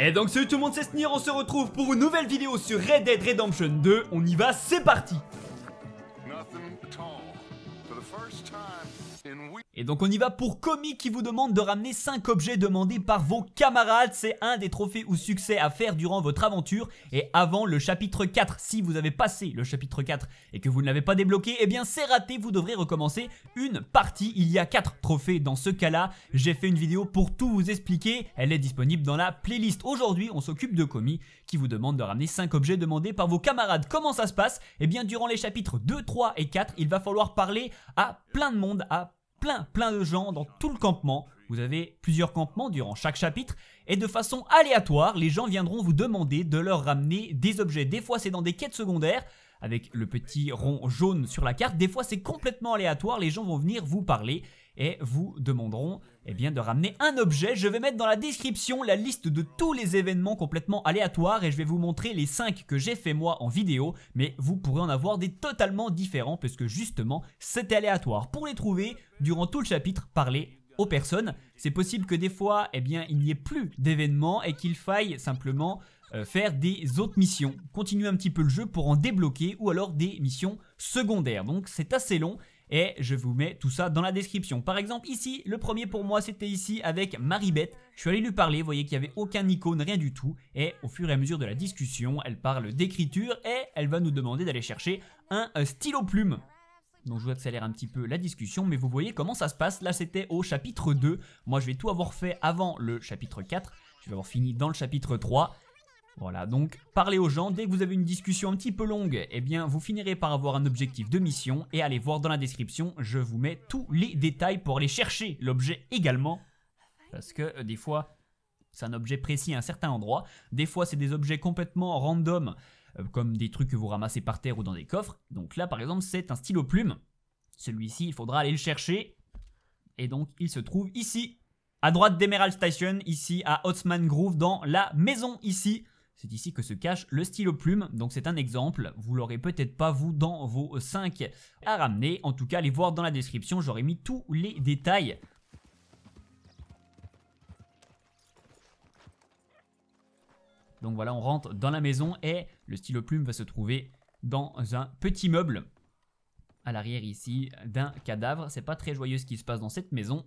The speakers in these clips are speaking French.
Et donc salut tout le monde, c'est Snir, on se retrouve pour une nouvelle vidéo sur Red Dead Redemption 2. On y va, c'est parti et donc on y va pour Komi qui vous demande de ramener 5 objets demandés par vos camarades. C'est un des trophées ou succès à faire durant votre aventure et avant le chapitre 4. Si vous avez passé le chapitre 4 et que vous ne l'avez pas débloqué, eh bien c'est raté, vous devrez recommencer une partie. Il y a 4 trophées dans ce cas-là. J'ai fait une vidéo pour tout vous expliquer. Elle est disponible dans la playlist. Aujourd'hui, on s'occupe de Komi qui vous demande de ramener 5 objets demandés par vos camarades. Comment ça se passe Eh bien durant les chapitres 2, 3 et 4, il va falloir parler à plein de monde, à plein plein de gens dans tout le campement. Vous avez plusieurs campements durant chaque chapitre et de façon aléatoire, les gens viendront vous demander de leur ramener des objets. Des fois, c'est dans des quêtes secondaires, avec le petit rond jaune sur la carte. Des fois, c'est complètement aléatoire. Les gens vont venir vous parler et vous demanderont eh bien, de ramener un objet. Je vais mettre dans la description la liste de tous les événements complètement aléatoires et je vais vous montrer les 5 que j'ai fait moi en vidéo, mais vous pourrez en avoir des totalement différents parce que justement c'est aléatoire. Pour les trouver, durant tout le chapitre, parlez aux personnes. C'est possible que des fois, eh bien, il n'y ait plus d'événements et qu'il faille simplement euh, faire des autres missions, continuer un petit peu le jeu pour en débloquer ou alors des missions secondaires. Donc c'est assez long et je vous mets tout ça dans la description. Par exemple ici, le premier pour moi c'était ici avec Maribeth. Je suis allé lui parler, vous voyez qu'il n'y avait aucun icône, rien du tout. Et au fur et à mesure de la discussion, elle parle d'écriture et elle va nous demander d'aller chercher un stylo plume. Donc je vous accélère un petit peu la discussion, mais vous voyez comment ça se passe. Là c'était au chapitre 2, moi je vais tout avoir fait avant le chapitre 4, je vais avoir fini dans le chapitre 3, voilà, donc parlez aux gens, dès que vous avez une discussion un petit peu longue, Et eh bien vous finirez par avoir un objectif de mission et allez voir dans la description, je vous mets tous les détails pour aller chercher l'objet également. Parce que euh, des fois, c'est un objet précis à un certain endroit, des fois c'est des objets complètement random, euh, comme des trucs que vous ramassez par terre ou dans des coffres. Donc là par exemple c'est un stylo plume, celui-ci il faudra aller le chercher, et donc il se trouve ici. À droite d'Emerald Station, ici à Hotsman Grove dans la maison ici. C'est ici que se cache le stylo plume, donc c'est un exemple, vous l'aurez peut-être pas vous dans vos 5 à ramener, en tout cas allez voir dans la description, j'aurai mis tous les détails. Donc voilà, on rentre dans la maison et le stylo plume va se trouver dans un petit meuble à l'arrière ici d'un cadavre. C'est pas très joyeux ce qui se passe dans cette maison.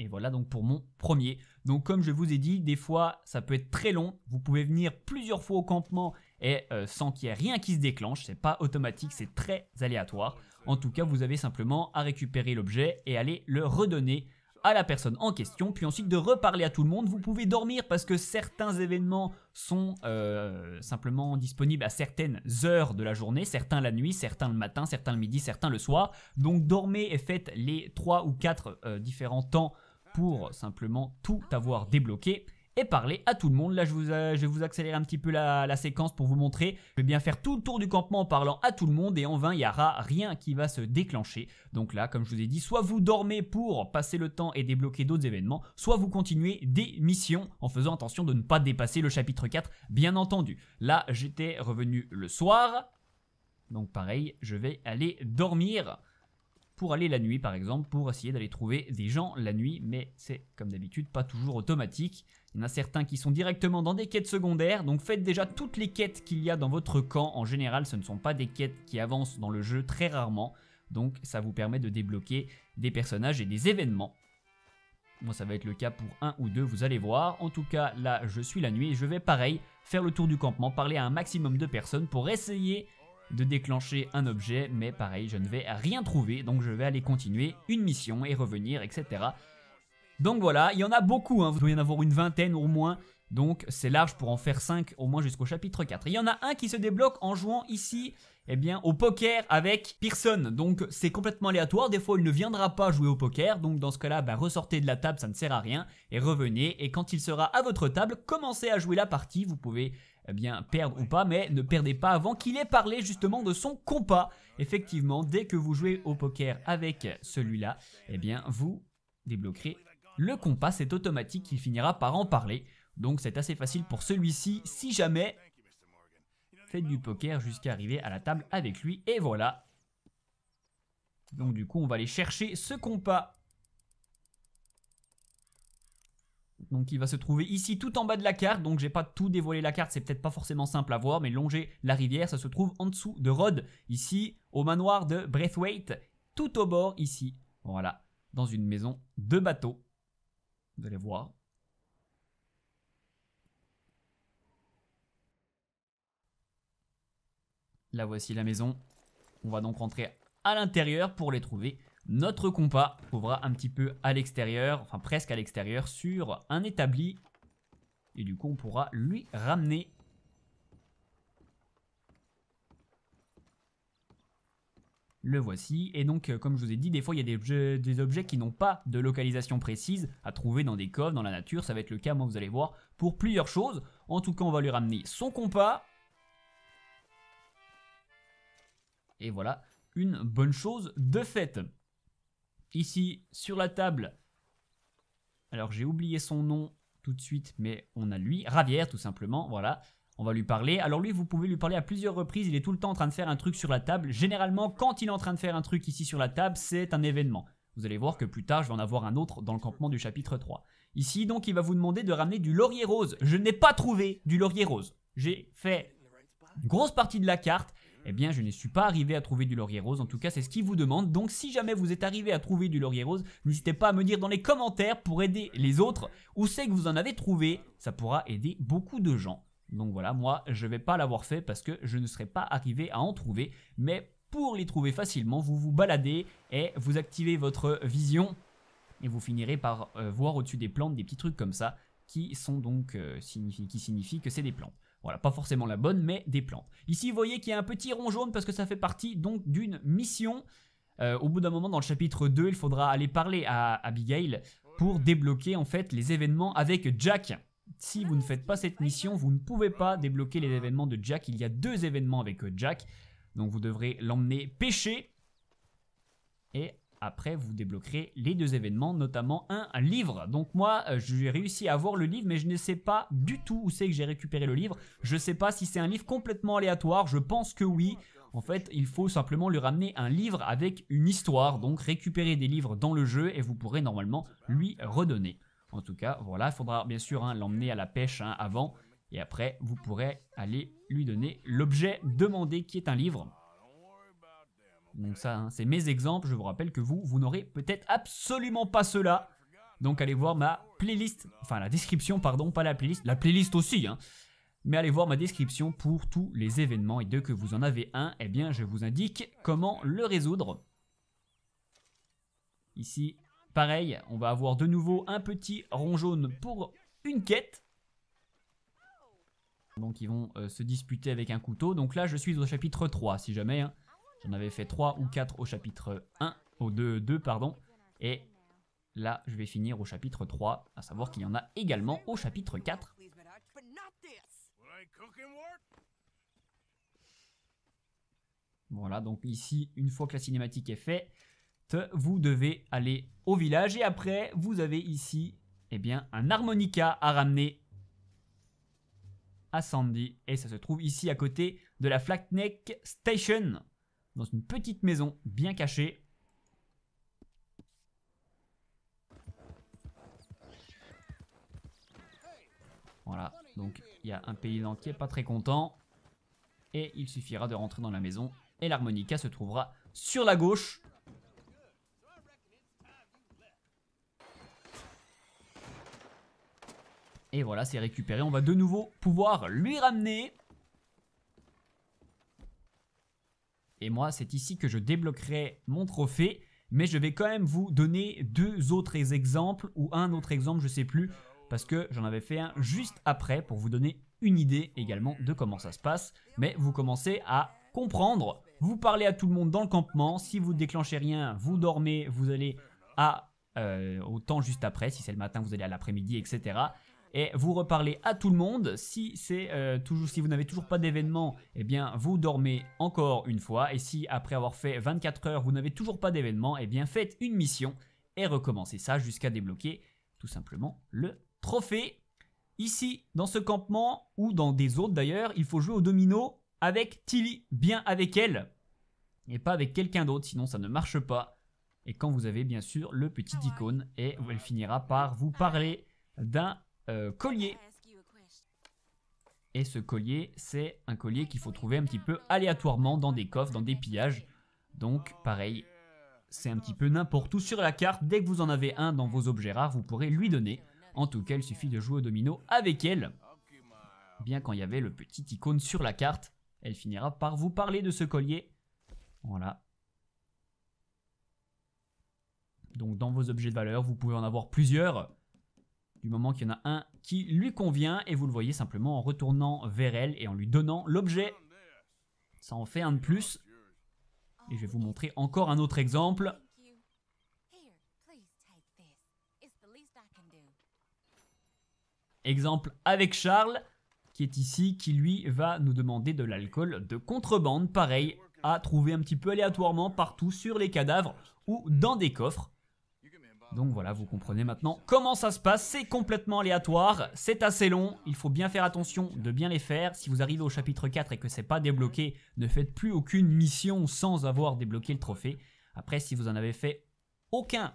Et voilà donc pour mon premier. Donc comme je vous ai dit, des fois ça peut être très long. Vous pouvez venir plusieurs fois au campement et euh, sans qu'il y ait rien qui se déclenche. C'est pas automatique, c'est très aléatoire. En tout cas, vous avez simplement à récupérer l'objet et aller le redonner à la personne en question, puis ensuite de reparler à tout le monde. Vous pouvez dormir parce que certains événements sont euh, simplement disponibles à certaines heures de la journée, certains la nuit, certains le matin, certains le midi, certains le soir. Donc dormez et faites les 3 ou 4 euh, différents temps pour simplement tout avoir débloqué et parler à tout le monde. Là, je, vous, euh, vais vous accélérer un petit peu la, la, séquence pour vous montrer. Je vais bien faire tout le tour du campement en parlant à tout le monde et en vain, il n'y aura rien qui va se déclencher. Donc là, comme je vous ai dit, soit vous dormez pour passer le temps et débloquer d'autres événements, soit vous continuez des missions en faisant attention de ne pas dépasser le chapitre 4, bien entendu. Là, j'étais revenu le soir. Donc pareil, je vais aller dormir pour aller la nuit par exemple, pour essayer d'aller trouver des gens la nuit, mais c'est comme d'habitude pas toujours automatique. Il y en a certains qui sont directement dans des quêtes secondaires, donc faites déjà toutes les quêtes qu'il y a dans votre camp. En général, ce ne sont pas des quêtes qui avancent dans le jeu très rarement, donc ça vous permet de débloquer des personnages et des événements. Moi, ça va être le cas pour un ou deux, vous allez voir. En tout cas, là, je suis la nuit et je vais pareil faire le tour du campement, parler à un maximum de personnes pour essayer de déclencher un objet, mais pareil, je ne vais rien trouver, donc je vais aller continuer une mission et revenir, etc. Donc voilà, il y en a beaucoup, hein. il en avoir une vingtaine au moins, donc c'est large pour en faire 5 au moins jusqu'au chapitre 4. Il y en a un qui se débloque en jouant ici eh bien, au poker avec Pearson. Donc c'est complètement aléatoire, des fois il ne viendra pas jouer au poker, donc dans ce cas-là, bah, ressortez de la table, ça ne sert à rien, et revenez, et quand il sera à votre table, commencez à jouer la partie, vous pouvez eh bien, perdre ou pas, mais ne perdez pas avant qu'il ait parlé justement de son compas. Effectivement, dès que vous jouez au poker avec celui-là, eh bien, vous débloquerez le compas, c'est automatique, il finira par en parler. Donc c'est assez facile pour celui-ci, si jamais faites du poker jusqu'à arriver à la table avec lui, et voilà. Donc du coup, on va aller chercher ce compas donc il va se trouver ici tout en bas de la carte, donc j'ai pas tout dévoilé la carte, c'est peut-être pas forcément simple à voir, mais longer la rivière, ça se trouve en dessous de Rhodes, ici au manoir de Braithwaite, tout au bord ici, voilà, dans une maison de bateau. Vous allez voir. Là voici la maison. On va donc rentrer à l'intérieur pour les trouver notre compas trouvera un petit peu à l'extérieur, enfin presque à l'extérieur, sur un établi. Et du coup, on pourra lui ramener Le voici. Et donc, euh, comme je vous ai dit, des fois, il y a des objets, qui n'ont pas de localisation précise à trouver dans des coves, dans la nature. Ça va être le cas, moi, vous allez voir, pour plusieurs choses. En tout cas, on va lui ramener son compas. Et voilà, une bonne chose de fait ici sur la table. Alors j'ai oublié son nom tout de suite, mais on a lui, Ravière tout simplement, voilà. On va lui parler. Alors lui, vous pouvez lui parler à plusieurs reprises, il est tout le temps en train de faire un truc sur la table. Généralement, quand il est en train de faire un truc ici sur la table, c'est un événement. Vous allez voir que plus tard, je vais en avoir un autre dans le campement du chapitre 3. Ici, donc, il va vous demander de ramener du laurier rose. Je n'ai pas trouvé du laurier rose. J'ai fait grosse partie de la carte eh bien je ne suis pas arrivé à trouver du laurier rose. En tout cas, c'est ce qu'il vous demande. Donc si jamais vous êtes arrivé à trouver du laurier rose, n'hésitez pas à me dire dans les commentaires pour aider les autres où c'est que vous en avez trouvé. Ça pourra aider beaucoup de gens. Donc voilà, moi je ne vais pas l'avoir fait parce que je ne serais pas arrivé à en trouver. Mais pour les trouver facilement, vous vous baladez et vous activez votre vision et vous finirez par euh, voir au-dessus des plantes des petits trucs comme ça qui sont donc euh, qui signifient que c'est des plantes. Voilà, pas forcément la bonne, mais des plantes. Ici, vous voyez qu'il y a un petit rond jaune parce que ça fait partie donc d'une mission. Euh, au bout d'un moment, dans le chapitre 2, il faudra aller parler à Abigail pour débloquer en fait les événements avec Jack. Si vous ne faites pas cette mission, vous ne pouvez pas débloquer les événements de Jack. Il y a deux événements avec euh, Jack. Donc vous devrez l'emmener pêcher et après vous débloquerez les deux événements, notamment un, livre. Donc moi, euh, j'ai réussi à avoir le livre, mais je ne sais pas du tout où c'est que j'ai récupéré le livre. Je ne sais pas si c'est un livre complètement aléatoire, je pense que oui. En fait, il faut simplement lui ramener un livre avec une histoire, donc récupérer des livres dans le jeu et vous pourrez normalement lui redonner. En tout cas, voilà, il faudra bien sûr hein, l'emmener à la pêche hein, avant et après vous pourrez aller lui donner l'objet demandé qui est un livre. Donc ça, hein, c'est mes exemples. Je vous rappelle que vous, vous n'aurez peut-être absolument pas cela. Donc allez voir ma playlist, enfin la description, pardon, pas la playlist, la playlist aussi. Hein. Mais allez voir ma description pour tous les événements. Et dès que vous en avez un, eh bien je vous indique comment le résoudre. Ici, pareil, on va avoir de nouveau un petit rond jaune pour une quête. Donc ils vont euh, se disputer avec un couteau. Donc là, je suis au chapitre 3, si jamais. Hein. J'en avais fait 3 ou 4 au chapitre 1, au 2, 2 pardon, et là je vais finir au chapitre 3, à savoir qu'il y en a également au chapitre 4. Voilà, donc ici, une fois que la cinématique est faite, vous devez aller au village et après, vous avez ici eh bien, un harmonica à ramener à Sandy. Et ça se trouve ici à côté de la Flatneck Station dans une petite maison bien cachée. Voilà, donc il y a un paysan qui est pas très content. Et il suffira de rentrer dans la maison et l'harmonica se trouvera sur la gauche. Et voilà, c'est récupéré. On va de nouveau pouvoir lui ramener Et moi, c'est ici que je débloquerai mon trophée. Mais je vais quand même vous donner deux autres exemples ou un autre exemple, je sais plus, parce que j'en avais fait un juste après pour vous donner une idée également de comment ça se passe. Mais vous commencez à comprendre. Vous parlez à tout le monde dans le campement. Si vous déclenchez rien, vous dormez, vous allez à euh, au temps juste après. Si c'est le matin, vous allez à l'après-midi, etc et vous reparlez à tout le monde. Si c'est euh, toujours, si vous n'avez toujours pas d'événement, eh bien vous dormez encore une fois. Et si après avoir fait 24 heures, vous n'avez toujours pas d'événement, eh bien faites une mission et recommencez ça jusqu'à débloquer tout simplement le trophée. Ici, dans ce campement ou dans des autres d'ailleurs, il faut jouer au domino avec Tilly, bien avec elle et pas avec quelqu'un d'autre, sinon ça ne marche pas. Et quand vous avez bien sûr le petit ah icône et ah elle finira par vous parler d'un euh, collier. Et ce collier, c'est un collier qu'il faut trouver un petit peu aléatoirement dans des coffres, dans des pillages. Donc pareil, c'est un petit peu n'importe où sur la carte. Dès que vous en avez un dans vos objets rares, vous pourrez lui donner. En tout cas, il suffit de jouer au domino avec elle. Bien quand il y avait le petit icône sur la carte, elle finira par vous parler de ce collier. Voilà. Donc dans vos objets de valeur, vous pouvez en avoir plusieurs du moment qu'il y en a un qui lui convient, et vous le voyez simplement en retournant vers elle et en lui donnant l'objet. Ça en fait un de plus. Et je vais vous montrer encore un autre exemple. Exemple avec Charles, qui est ici, qui lui va nous demander de l'alcool de contrebande, pareil, à trouver un petit peu aléatoirement partout sur les cadavres ou dans des coffres. Donc voilà, vous comprenez maintenant comment ça se passe. C'est complètement aléatoire, c'est assez long. Il faut bien faire attention de bien les faire. Si vous arrivez au chapitre 4 et que c'est pas débloqué, ne faites plus aucune mission sans avoir débloqué le trophée. Après, si vous en avez fait aucun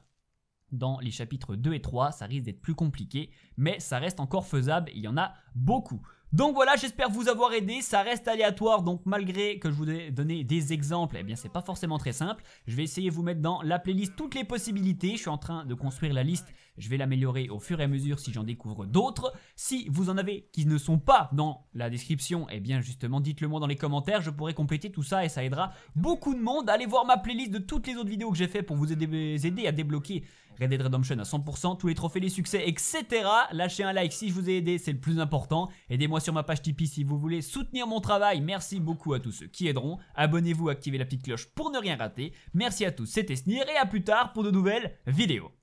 dans les chapitres 2 et 3, ça risque d'être plus compliqué, mais ça reste encore faisable, il y en a beaucoup. Donc voilà, j'espère vous avoir aidé. Ça reste aléatoire, donc malgré que je vous ai donné des exemples, eh bien c'est pas forcément très simple. Je vais essayer de vous mettre dans la playlist toutes les possibilités. Je suis en train de construire la liste je vais l'améliorer au fur et à mesure si j'en découvre d'autres. Si vous en avez qui ne sont pas dans la description, eh bien justement dites-le moi dans les commentaires, je pourrai compléter tout ça et ça aidera beaucoup de monde. Allez voir ma playlist de toutes les autres vidéos que j'ai fait pour vous aider, aider à débloquer Red Dead Redemption à 100%, tous les trophées, les succès, etc. Lâchez un like si je vous ai aidé, c'est le plus important. Aidez-moi sur ma page Tipeee si vous voulez soutenir mon travail. Merci beaucoup à tous ceux qui aideront. Abonnez-vous, activez la petite cloche pour ne rien rater. Merci à tous, c'était Snir et à plus tard pour de nouvelles vidéos.